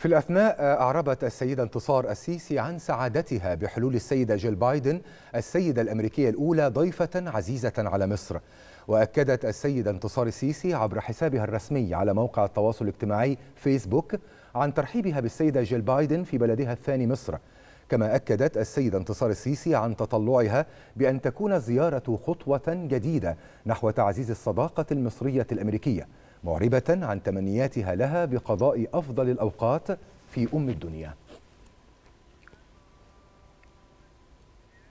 في الأثناء آه، أعربت السيدة انتصار السيسي عن سعادتها بحلول السيدة جيل بايدن السيدة الأمريكية الأولى ضيفة عزيزة على مصر وأكدت السيدة انتصار السيسي عبر حسابها الرسمي على موقع التواصل الاجتماعي فيسبوك عن ترحيبها بالسيدة جيل بايدن في بلدها الثاني مصر كما أكدت السيدة انتصار السيسي عن تطلعها بأن تكون الزيارة خطوة جديدة نحو تعزيز الصداقة المصرية الأمريكية معربة عن تمنياتها لها بقضاء أفضل الأوقات في أم الدنيا